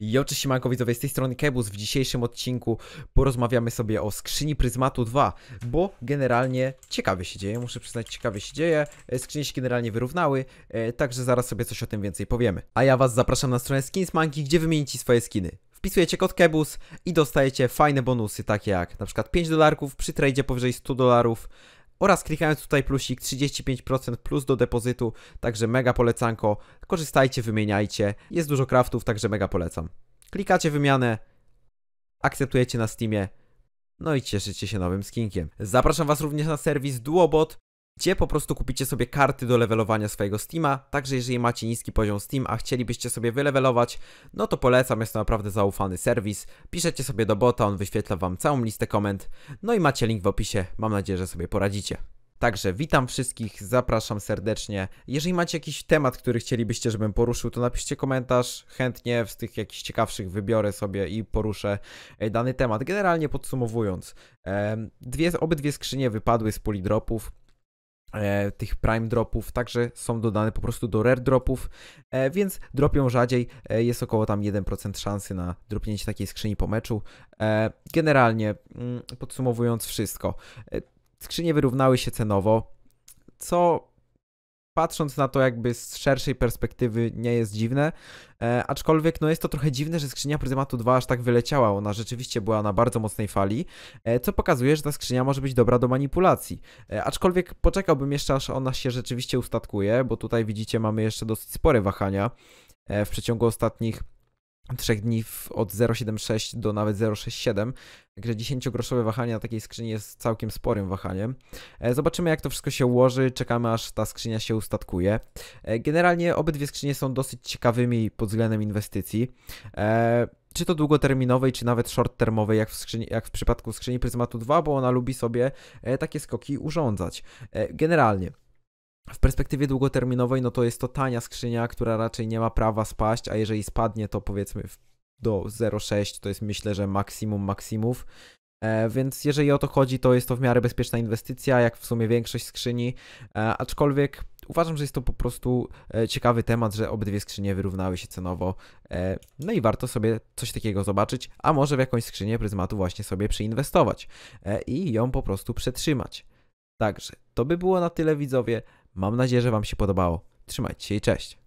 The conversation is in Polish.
Jo, cześć siemanko widzowie, z tej strony Kebus. W dzisiejszym odcinku porozmawiamy sobie o skrzyni Pryzmatu 2, bo generalnie ciekawie się dzieje, muszę przyznać, ciekawie się dzieje. E, skrzynie się generalnie wyrównały, e, także zaraz sobie coś o tym więcej powiemy. A ja was zapraszam na stronę Skinsmanki, gdzie wymienicie swoje skiny. Wpisujecie kod KEBUS i dostajecie fajne bonusy, takie jak na przykład 5 dolarków przy tradezie powyżej 100 dolarów, oraz klikając tutaj plusik 35% plus do depozytu, także mega polecanko. Korzystajcie, wymieniajcie. Jest dużo craftów, także mega polecam. Klikacie wymianę, akceptujecie na Steamie, no i cieszycie się nowym skinkiem. Zapraszam Was również na serwis Duobot, gdzie po prostu kupicie sobie karty do levelowania swojego Steama, także jeżeli macie niski poziom Steam, a chcielibyście sobie wylevelować, no to polecam, jest to naprawdę zaufany serwis. Piszecie sobie do bota, on wyświetla wam całą listę komend, no i macie link w opisie, mam nadzieję, że sobie poradzicie. Także witam wszystkich, zapraszam serdecznie. Jeżeli macie jakiś temat, który chcielibyście, żebym poruszył, to napiszcie komentarz. Chętnie z tych jakichś ciekawszych wybiorę sobie i poruszę e, dany temat. Generalnie podsumowując, dwie, obydwie skrzynie wypadły z puli dropów. E, tych prime dropów, także są dodane po prostu do rare dropów, e, więc dropią rzadziej, e, jest około tam 1% szansy na dropnięcie takiej skrzyni po meczu. generalnie mm, podsumowując wszystko, skrzynie wyrównały się cenowo, co patrząc na to jakby z szerszej perspektywy nie jest dziwne, e, aczkolwiek no jest to trochę dziwne, że skrzynia Pryzmatu 2 aż tak wyleciała, ona rzeczywiście była na bardzo mocnej fali, e, co pokazuje, że ta skrzynia może być dobra do manipulacji, e, aczkolwiek poczekałbym jeszcze aż ona się rzeczywiście ustatkuje, bo tutaj widzicie mamy jeszcze dosyć spore wahania e, w przeciągu ostatnich 3 dni w, od 0,76 do nawet 0,67. Także 10-groszowe wahanie na takiej skrzyni jest całkiem sporym wahaniem. E, zobaczymy, jak to wszystko się ułoży. Czekamy, aż ta skrzynia się ustatkuje. E, generalnie obydwie skrzynie są dosyć ciekawymi pod względem inwestycji. E, czy to długoterminowej, czy nawet short-termowej, jak, w skrzyni, jak w przypadku skrzyni Pryzmatu 2, bo ona lubi sobie takie skoki urządzać. Generalnie w perspektywie długoterminowej, no to jest to tania skrzynia, która raczej nie ma prawa spaść, a jeżeli spadnie, to powiedzmy do 0,6 to jest myślę, że maksimum maksimów. E, więc jeżeli o to chodzi, to jest to w miarę bezpieczna inwestycja, jak w sumie większość skrzyni, e, aczkolwiek uważam, że jest to po prostu e, ciekawy temat, że obydwie skrzynie wyrównały się cenowo. E, no i warto sobie coś takiego zobaczyć, a może w jakąś skrzynię pryzmatu właśnie sobie przyinwestować e, i ją po prostu przetrzymać. Także to by było na tyle widzowie. Mam nadzieję, że Wam się podobało. Trzymajcie się i cześć!